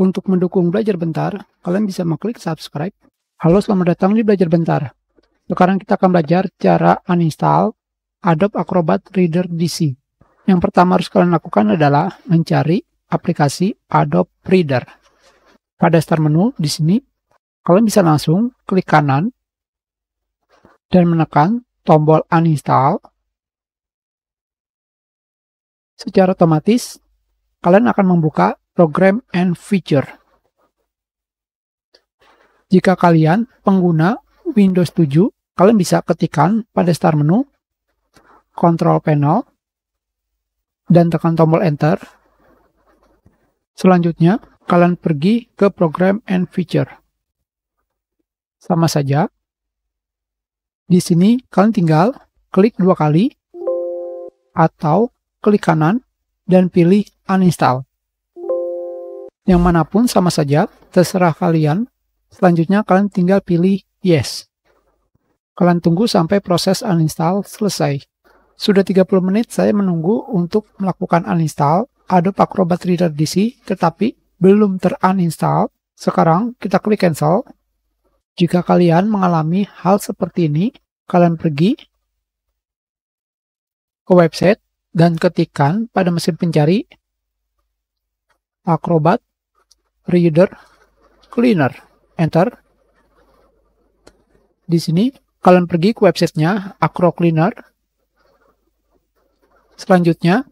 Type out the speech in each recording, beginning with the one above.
Untuk mendukung belajar bentar, kalian bisa mengklik subscribe. Halo, selamat datang di belajar bentar. Sekarang kita akan belajar cara uninstall Adobe Acrobat Reader DC. Yang pertama harus kalian lakukan adalah mencari aplikasi Adobe Reader. Pada start menu di sini, kalian bisa langsung klik kanan dan menekan tombol uninstall secara otomatis kalian akan membuka program and feature. Jika kalian pengguna Windows 7, kalian bisa ketikkan pada start menu, control panel, dan tekan tombol enter. Selanjutnya, kalian pergi ke program and feature. Sama saja. Di sini, kalian tinggal klik dua kali atau klik kanan dan pilih uninstall. Yang manapun sama saja, terserah kalian. Selanjutnya kalian tinggal pilih yes. Kalian tunggu sampai proses uninstall selesai. Sudah 30 menit saya menunggu untuk melakukan uninstall Adobe Acrobat Reader DC, tetapi belum teruninstall. Sekarang kita klik cancel. Jika kalian mengalami hal seperti ini, kalian pergi ke website dan ketikkan pada mesin pencari Acrobat reader cleaner enter di sini kalian pergi ke websitenya acro cleaner selanjutnya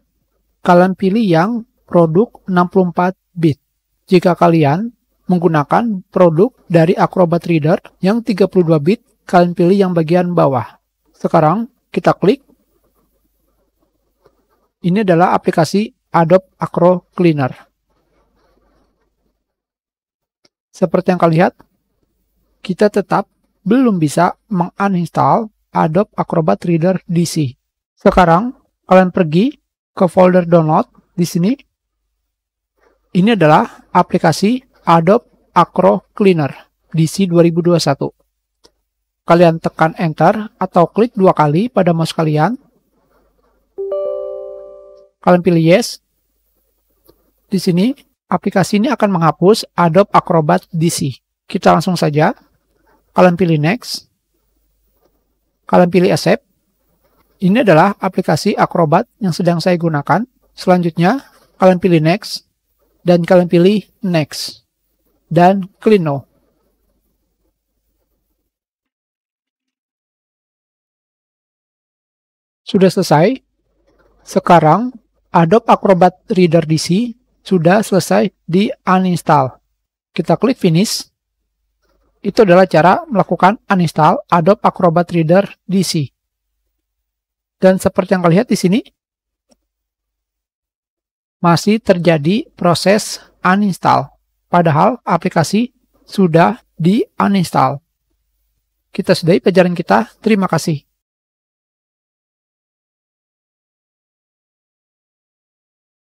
kalian pilih yang produk 64 bit jika kalian menggunakan produk dari Acrobat Reader yang 32 bit kalian pilih yang bagian bawah sekarang kita klik ini adalah aplikasi Adobe Acro Cleaner seperti yang kalian lihat, kita tetap belum bisa menguninstall Adobe Acrobat Reader DC. Sekarang, kalian pergi ke folder download di sini. Ini adalah aplikasi Adobe Acro Cleaner DC 2021. Kalian tekan Enter atau klik dua kali pada mouse kalian. Kalian pilih Yes. Di sini aplikasi ini akan menghapus Adobe Acrobat DC. Kita langsung saja. Kalian pilih next. Kalian pilih accept. Ini adalah aplikasi Acrobat yang sedang saya gunakan. Selanjutnya, kalian pilih next dan kalian pilih next dan clean no. Sudah selesai. Sekarang Adobe Acrobat Reader DC sudah selesai di uninstall. Kita klik finish. Itu adalah cara melakukan uninstall Adobe Acrobat Reader DC. Dan seperti yang kalian lihat di sini, masih terjadi proses uninstall. Padahal aplikasi sudah di uninstall. Kita sudahi pelajaran kita. Terima kasih.